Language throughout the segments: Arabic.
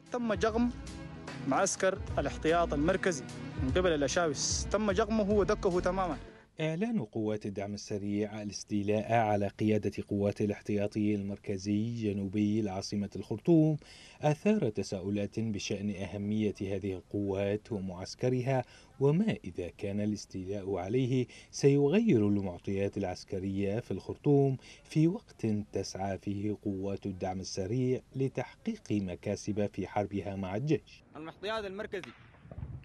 قد تم جغم معسكر الاحتياط المركزي من قبل الأشاوس تم جغمه ودكه تماما إعلان قوات الدعم السريع الاستيلاء على قيادة قوات الاحتياطي المركزي جنوبي العاصمة الخرطوم أثار تساؤلات بشأن أهمية هذه القوات ومعسكرها وما إذا كان الاستيلاء عليه سيغير المعطيات العسكرية في الخرطوم في وقت تسعى فيه قوات الدعم السريع لتحقيق مكاسب في حربها مع الجيش. المحطيات المركزي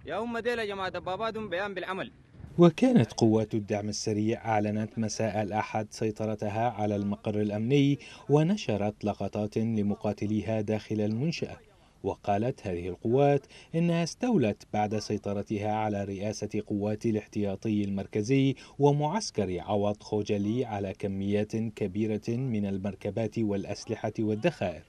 يا هم ديل يا جماعة دباباتهم بيان بالعمل وكانت قوات الدعم السريع أعلنت مساء الأحد سيطرتها على المقر الأمني ونشرت لقطات لمقاتليها داخل المنشأة وقالت هذه القوات إنها استولت بعد سيطرتها على رئاسة قوات الاحتياطي المركزي ومعسكر عوض خوجلي على كميات كبيرة من المركبات والأسلحة والذخائر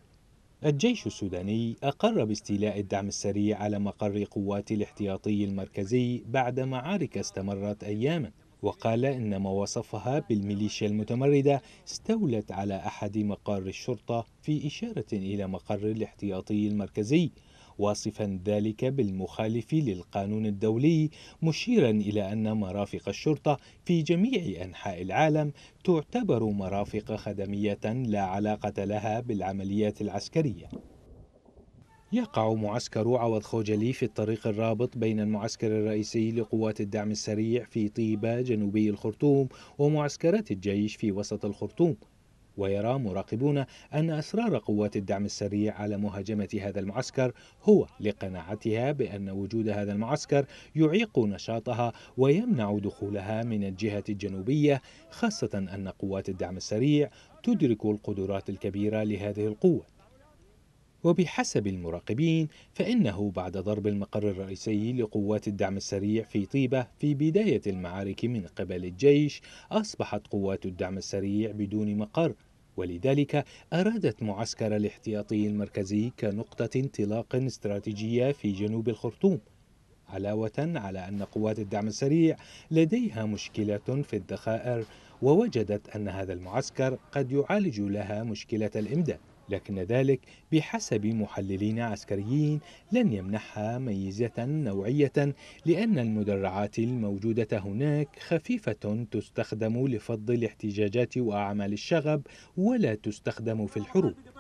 الجيش السوداني أقر باستيلاء الدعم السريع على مقر قوات الاحتياطي المركزي بعد معارك استمرت أياما وقال إن ما وصفها بالميليشيا المتمردة استولت على أحد مقار الشرطة في إشارة إلى مقر الاحتياطي المركزي واصفا ذلك بالمخالف للقانون الدولي مشيرا إلى أن مرافق الشرطة في جميع أنحاء العالم تعتبر مرافق خدمية لا علاقة لها بالعمليات العسكرية يقع معسكر عوض خوجلي في الطريق الرابط بين المعسكر الرئيسي لقوات الدعم السريع في طيبة جنوبي الخرطوم ومعسكرات الجيش في وسط الخرطوم ويرى مراقبون أن أسرار قوات الدعم السريع على مهاجمة هذا المعسكر هو لقناعتها بأن وجود هذا المعسكر يعيق نشاطها ويمنع دخولها من الجهة الجنوبية خاصة أن قوات الدعم السريع تدرك القدرات الكبيرة لهذه القوة وبحسب المراقبين فإنه بعد ضرب المقر الرئيسي لقوات الدعم السريع في طيبة في بداية المعارك من قبل الجيش أصبحت قوات الدعم السريع بدون مقر ولذلك أرادت معسكر الاحتياطي المركزي كنقطة انطلاق استراتيجية في جنوب الخرطوم علاوة على أن قوات الدعم السريع لديها مشكلة في الذخائر ووجدت أن هذا المعسكر قد يعالج لها مشكلة الإمداد لكن ذلك بحسب محللين عسكريين لن يمنحها ميزة نوعية لأن المدرعات الموجودة هناك خفيفة تستخدم لفض الاحتجاجات وأعمال الشغب ولا تستخدم في الحروب